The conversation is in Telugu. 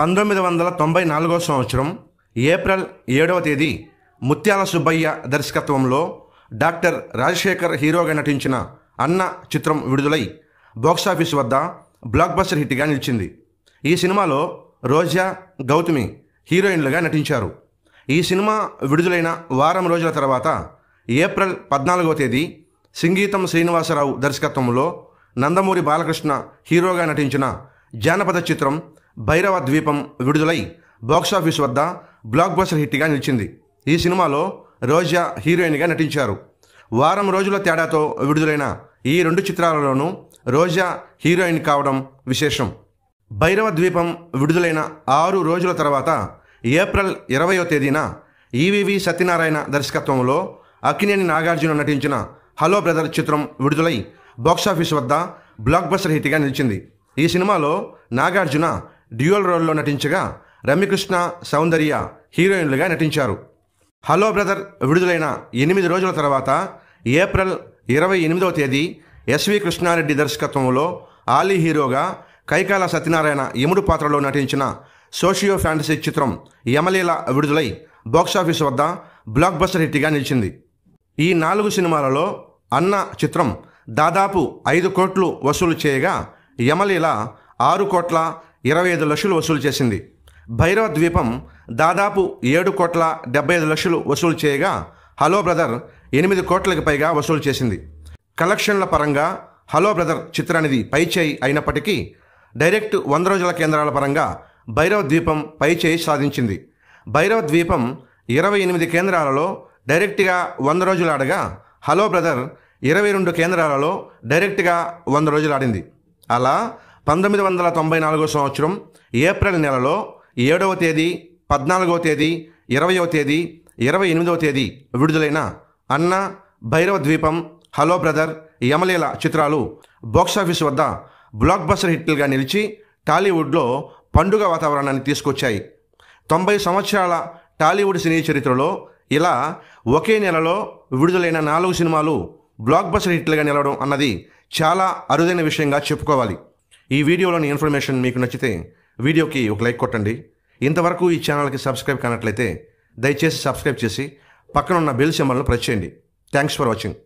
పంతొమ్మిది వందల తొంభై నాలుగో సంవత్సరం ఏప్రిల్ ఏడవ తేదీ ముత్యాల సుబ్బయ్య దర్శకత్వంలో డాక్టర్ రాజశేఖర్ హీరోగా నటించిన అన్న చిత్రం విడుదలై బాక్సాఫీస్ వద్ద బ్లాక్ బస్టర్ హిట్గా నిలిచింది ఈ సినిమాలో రోజా గౌతమి హీరోయిన్లుగా నటించారు ఈ సినిమా విడుదలైన వారం రోజుల తర్వాత ఏప్రిల్ పద్నాలుగో తేదీ సంగీతం శ్రీనివాసరావు దర్శకత్వంలో నందమూరి బాలకృష్ణ హీరోగా నటించిన జానపద చిత్రం భైరవ ద్వీపం విడుదలై బాక్సాఫీస్ వద్ద బ్లాక్ బస్టర్ హిట్గా నిలిచింది ఈ సినిమాలో రోజా హీరోయిన్గా నటించారు వారం రోజుల తేడాతో విడుదలైన ఈ రెండు చిత్రాలలోనూ రోజా హీరోయిన్ కావడం విశేషం భైరవ ద్వీపం విడుదలైన ఆరు రోజుల తర్వాత ఏప్రిల్ ఇరవయో తేదీన ఈవీవి సత్యనారాయణ దర్శకత్వంలో అక్కినేని నాగార్జున నటించిన హలో బ్రదర్ చిత్రం విడుదలై బాక్సాఫీస్ వద్ద బ్లాక్ బస్టర్ హిట్గా నిలిచింది ఈ సినిమాలో నాగార్జున డ్యూయల్ రోల్లో నటించగా రమ్యకృష్ణ సౌందర్య హీరోయిన్లుగా నటించారు హలో బ్రదర్ విడుదలైన ఎనిమిది రోజుల తర్వాత ఏప్రిల్ ఇరవై ఎనిమిదవ తేదీ ఎస్వి కృష్ణారెడ్డి దర్శకత్వంలో ఆలీ హీరోగా కైకాల సత్యనారాయణ యముడు పాత్రలో నటించిన సోషియో ఫ్యాంటసీ చిత్రం యమలీల విడుదలై బాక్సాఫీస్ వద్ద బ్లాక్ బస్టర్ హిట్గా నిలిచింది ఈ నాలుగు సినిమాలలో అన్న చిత్రం దాదాపు ఐదు కోట్లు వసూలు చేయగా యమలీల ఆరు కోట్ల ఇరవై ఐదు లక్షలు వసూలు చేసింది భైరవ ద్వీపం దాదాపు ఏడు కోట్ల డెబ్బై ఐదు లక్షలు వసూలు చేయగా హలో బ్రదర్ ఎనిమిది కోట్లకు పైగా వసూలు చేసింది కలెక్షన్ల పరంగా హలో బ్రదర్ చిత్రానిది పైచేయి అయినప్పటికీ డైరెక్ట్ వంద రోజుల కేంద్రాల పరంగా భైరవ ద్వీపం పైచేయి సాధించింది భైరవ ద్వీపం ఇరవై ఎనిమిది కేంద్రాలలో డైరెక్ట్గా వంద రోజులు ఆడగా హలో బ్రదర్ ఇరవై రెండు కేంద్రాలలో డైరెక్ట్గా వంద రోజులు ఆడింది అలా పంతొమ్మిది వందల తొంభై నాలుగో సంవత్సరం ఏప్రిల్ నెలలో ఏడవ తేదీ పద్నాలుగవ తేదీ ఇరవయో తేదీ ఇరవై ఎనిమిదవ తేదీ విడుదలైన అన్న భైరవ ద్వీపం హలో బ్రదర్ యమలీల చిత్రాలు బాక్సాఫీస్ వద్ద బ్లాక్ బస్టర్ హిట్లుగా నిలిచి టాలీవుడ్లో పండుగ వాతావరణాన్ని తీసుకొచ్చాయి తొంభై సంవత్సరాల టాలీవుడ్ సినీ చరిత్రలో ఇలా ఒకే నెలలో విడుదలైన నాలుగు సినిమాలు బ్లాక్ బస్టర్ హిట్లుగా నిలవడం అన్నది చాలా అరుదైన విషయంగా చెప్పుకోవాలి ఈ వీడియోలోని ఇన్ఫర్మేషన్ మీకు నచ్చితే వీడియోకి ఒక లైక్ కొట్టండి ఇంతవరకు ఈ ఛానల్కి సబ్స్క్రైబ్ కానట్లయితే దయచేసి సబ్స్క్రైబ్ చేసి పక్కనున్న బెల్ సింబల్ను ప్రెస్ చేయండి థ్యాంక్స్ ఫర్ వాచింగ్